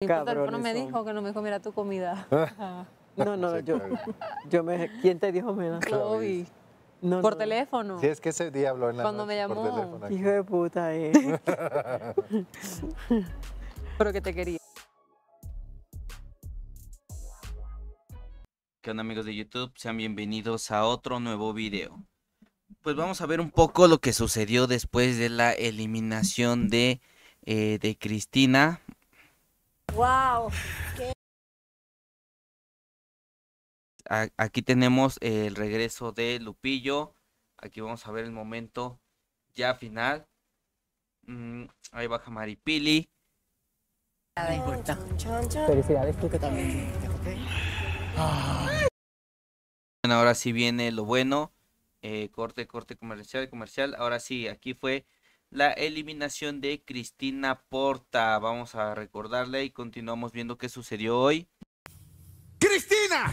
No me dijo que no me comiera tu comida. Ah. no, no, yo, yo me... ¿Quién te dijo, menos? Chloe. por teléfono. Sí, es que ese día habló en la Cuando me llamó. Hijo de puta, eh. Pero que te quería. ¿Qué onda amigos de YouTube? Sean bienvenidos a otro nuevo video. Pues vamos a ver un poco lo que sucedió después de la eliminación de, eh, de Cristina ¡Wow! Aquí tenemos el regreso de Lupillo. Aquí vamos a ver el momento ya final. Mm, ahí baja Maripili. ahora sí viene lo bueno. Eh, corte, corte comercial, comercial. Ahora sí, aquí fue la eliminación de Cristina Porta. Vamos a recordarle y continuamos viendo qué sucedió hoy. ¡Cristina!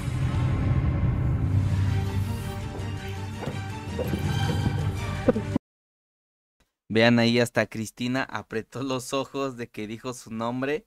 Vean ahí hasta Cristina apretó los ojos de que dijo su nombre.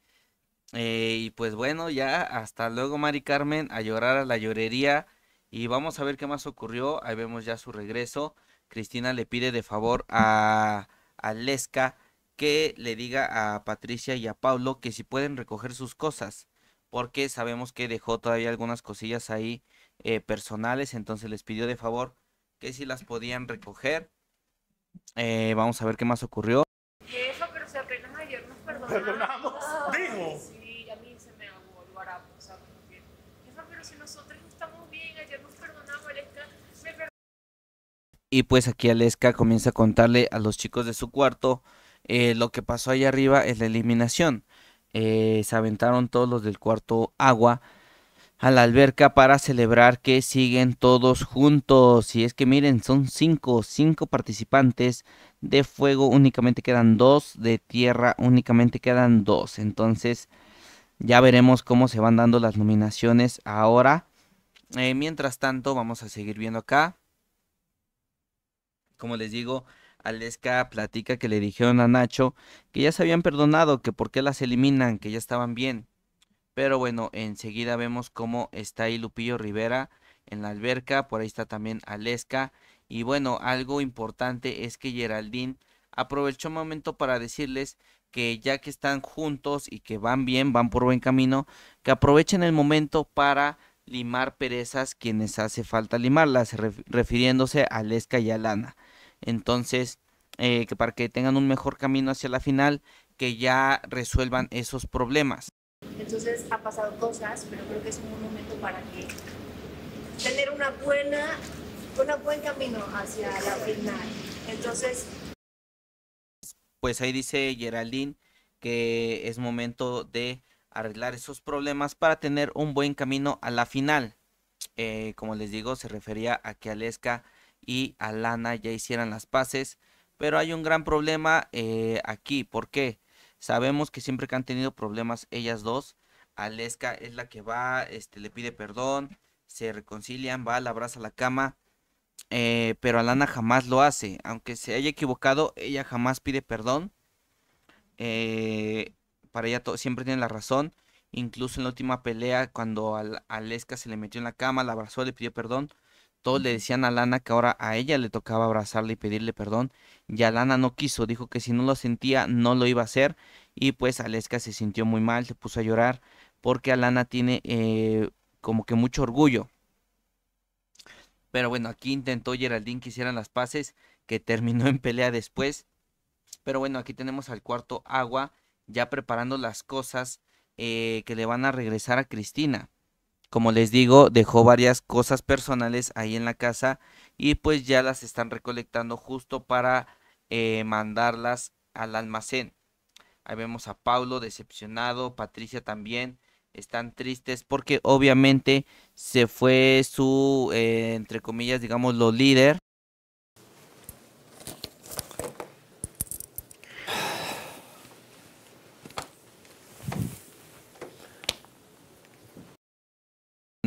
Eh, y pues bueno, ya hasta luego Mari Carmen, a llorar a la llorería. Y vamos a ver qué más ocurrió. Ahí vemos ya su regreso. Cristina le pide de favor a a Lesca que le diga a Patricia y a Pablo que si pueden recoger sus cosas, porque sabemos que dejó todavía algunas cosillas ahí eh, personales, entonces les pidió de favor que si las podían recoger. Eh, vamos a ver qué más ocurrió. eso, pero ayer nos Y pues aquí Aleska comienza a contarle a los chicos de su cuarto eh, lo que pasó allá arriba es la eliminación. Eh, se aventaron todos los del cuarto agua a la alberca para celebrar que siguen todos juntos. Y es que miren, son cinco, cinco participantes de fuego, únicamente quedan dos, de tierra únicamente quedan dos. Entonces ya veremos cómo se van dando las nominaciones ahora. Eh, mientras tanto, vamos a seguir viendo acá. Como les digo, Aleska platica que le dijeron a Nacho que ya se habían perdonado, que por qué las eliminan, que ya estaban bien. Pero bueno, enseguida vemos cómo está ahí Lupillo Rivera en la alberca, por ahí está también Aleska. Y bueno, algo importante es que Geraldine aprovechó un momento para decirles que ya que están juntos y que van bien, van por buen camino, que aprovechen el momento para limar perezas quienes hace falta limarlas, refiriéndose a Lesca y a Lana. Entonces, eh, que para que tengan un mejor camino hacia la final, que ya resuelvan esos problemas. Entonces ha pasado cosas, pero creo que es un momento para que tener una buena, un buen camino hacia la final. Entonces, pues ahí dice Geraldine que es momento de arreglar esos problemas para tener un buen camino a la final. Eh, como les digo, se refería a que Aleska y Alana ya hicieran las paces. Pero hay un gran problema eh, aquí. ¿Por qué? Sabemos que siempre que han tenido problemas ellas dos, Aleska es la que va, este, le pide perdón, se reconcilian, va, la abraza a la cama. Eh, pero Alana jamás lo hace. Aunque se haya equivocado, ella jamás pide perdón. Eh, para ella siempre tiene la razón. Incluso en la última pelea, cuando Aleska se le metió en la cama, la abrazó, le pidió perdón. Todos le decían a Lana que ahora a ella le tocaba abrazarle y pedirle perdón. Y a Lana no quiso, dijo que si no lo sentía no lo iba a hacer. Y pues Aleska se sintió muy mal, se puso a llorar porque Lana tiene eh, como que mucho orgullo. Pero bueno, aquí intentó Geraldine que hicieran las paces, que terminó en pelea después. Pero bueno, aquí tenemos al cuarto agua ya preparando las cosas eh, que le van a regresar a Cristina. Como les digo, dejó varias cosas personales ahí en la casa y pues ya las están recolectando justo para eh, mandarlas al almacén. Ahí vemos a Paulo decepcionado, Patricia también. Están tristes porque obviamente se fue su, eh, entre comillas, digamos, lo líder.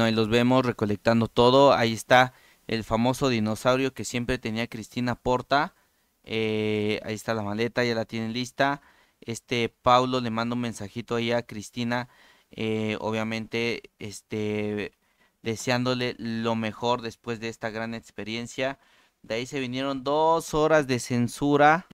Ahí los vemos recolectando todo. Ahí está el famoso dinosaurio que siempre tenía Cristina Porta. Eh, ahí está la maleta, ya la tienen lista. Este Paulo le manda un mensajito ahí a Cristina. Eh, obviamente, este deseándole lo mejor después de esta gran experiencia. De ahí se vinieron dos horas de censura.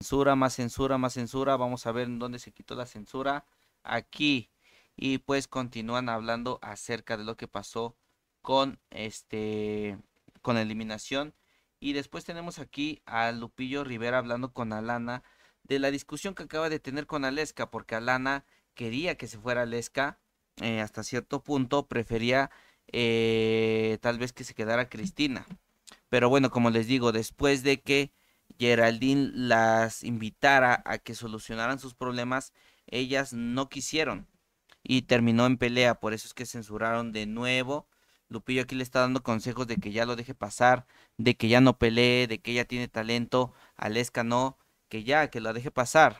Censura, más censura, más censura. Vamos a ver en dónde se quitó la censura. Aquí. Y pues continúan hablando acerca de lo que pasó con este con la eliminación. Y después tenemos aquí a Lupillo Rivera hablando con Alana de la discusión que acaba de tener con Aleska, porque Alana quería que se fuera Aleska eh, hasta cierto punto, prefería eh, tal vez que se quedara Cristina. Pero bueno, como les digo, después de que Geraldine las invitara a que solucionaran sus problemas, ellas no quisieron y terminó en pelea, por eso es que censuraron de nuevo. Lupillo aquí le está dando consejos de que ya lo deje pasar, de que ya no pelee, de que ella tiene talento, Aleska no, que ya, que lo deje pasar.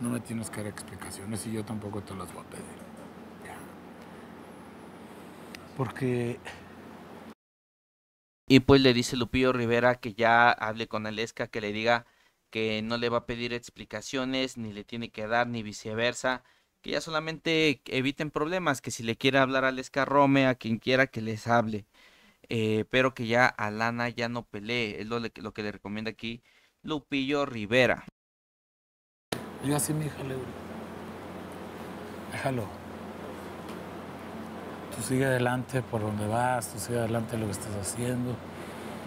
No me tienes que dar explicaciones y yo tampoco te las voy a pedir. Porque y pues le dice Lupillo Rivera que ya hable con Aleska, que le diga que no le va a pedir explicaciones, ni le tiene que dar, ni viceversa, que ya solamente eviten problemas, que si le quiere hablar a Alesca Rome, a quien quiera que les hable, eh, pero que ya Alana ya no pelee, es lo, que le recomienda aquí Lupillo Rivera. Yo así mi hija déjalo. Tú sigue adelante por donde vas, tú sigue adelante lo que estás haciendo,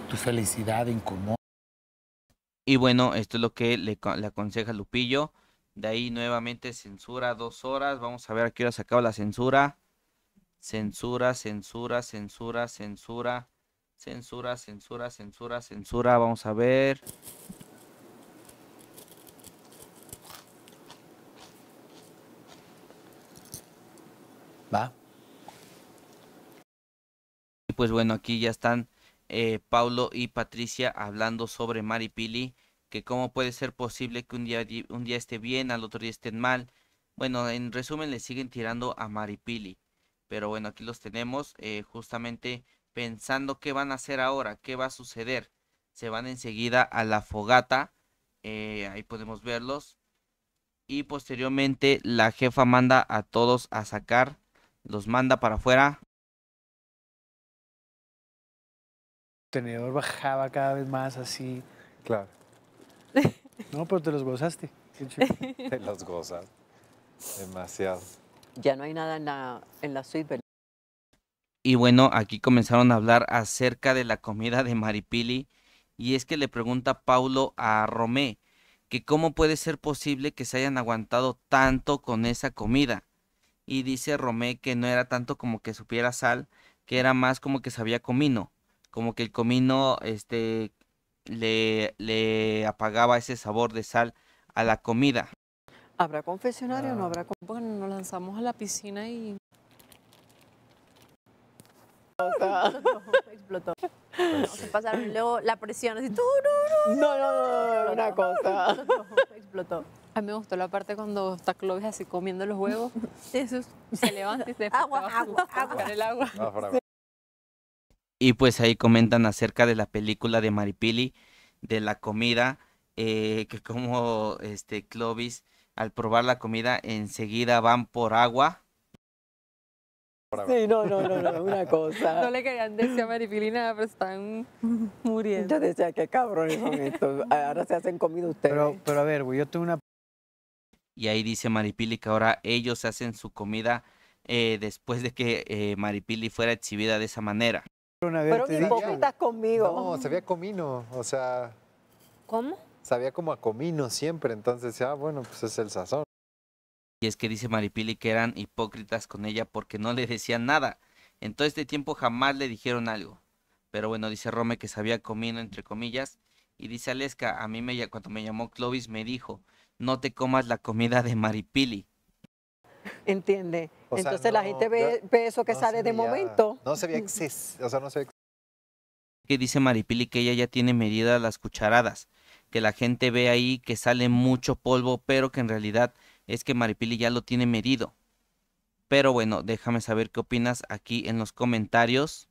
tu felicidad incomoda. Y bueno, esto es lo que le, aconseja Lupillo. De ahí nuevamente censura dos horas. Vamos a ver a qué hora se acaba la censura. Censura, censura, censura, censura. Censura, censura, censura, censura. Vamos a ver. Va pues bueno, aquí ya están eh, Paulo y Patricia hablando sobre Maripili, que cómo puede ser posible que un día, esté bien, al otro día estén mal. Bueno, en resumen le siguen tirando a Maripili. Pero bueno, aquí los tenemos eh, justamente pensando qué van a hacer ahora, qué va a suceder. Se van enseguida a la fogata, eh, ahí podemos verlos. Y posteriormente la jefa manda a todos a sacar, los manda para afuera tenedor bajaba cada vez más así. Claro. No, pero te los gozaste. Te los gozas. Demasiado. Ya no hay nada en la, en la suite, Y bueno, aquí comenzaron a hablar acerca de la comida de Maripili. Y es que le pregunta Paulo a Romé que cómo puede ser posible que se hayan aguantado tanto con esa comida. Y dice Romé que no era tanto como que supiera sal, que era más como que sabía comino como que el comino este, le, le apagaba ese sabor de sal a la comida. ¿Habrá confesionario? ¿No ah. habrá? Bueno, pues, nos lanzamos a la piscina y... Explotó, se pues pasaron luego la presión así. No, no, no, no, una cosa. Explotó, A mí me gustó la parte cuando está Clovis así comiendo los huevos. Eso se levanta y se agua, agua, agua. el agua. Y pues ahí comentan acerca de la película de Maripili, de la comida, eh, que como este Clovis, al probar la comida, enseguida van por agua. Sí, no, no, no, una cosa. No le querían decir a Maripili nada, pero están muriendo. Yo decía, qué cabrón son estos. Ahora se hacen comida ustedes. Pero, a ver, güey, yo tengo una. Y ahí dice Maripili que ahora ellos hacen su comida eh, después de que eh, Maripili fuera exhibida de esa manera. Fueron hipócritas conmigo. No, sabía comino, o sea... ¿Cómo? Sabía como a comino siempre, entonces, ah, bueno, pues es el sazón. Y es que dice Maripili que eran hipócritas con ella porque no le decían nada. En todo este tiempo jamás le dijeron algo. Pero bueno, dice Rome que sabía comino, entre comillas. Y dice Aleska, a mí me, cuando me llamó Clovis me dijo, no te comas la comida de Maripili. ¿Entiende? Entonces la gente ve, eso que sale de momento. No se ve o sea, no se que dice Maripili que ella ya tiene medida las cucharadas, que la gente ve ahí que sale mucho polvo, pero que en realidad es que Maripili ya lo tiene medido. Pero bueno, déjame saber qué opinas aquí en los comentarios.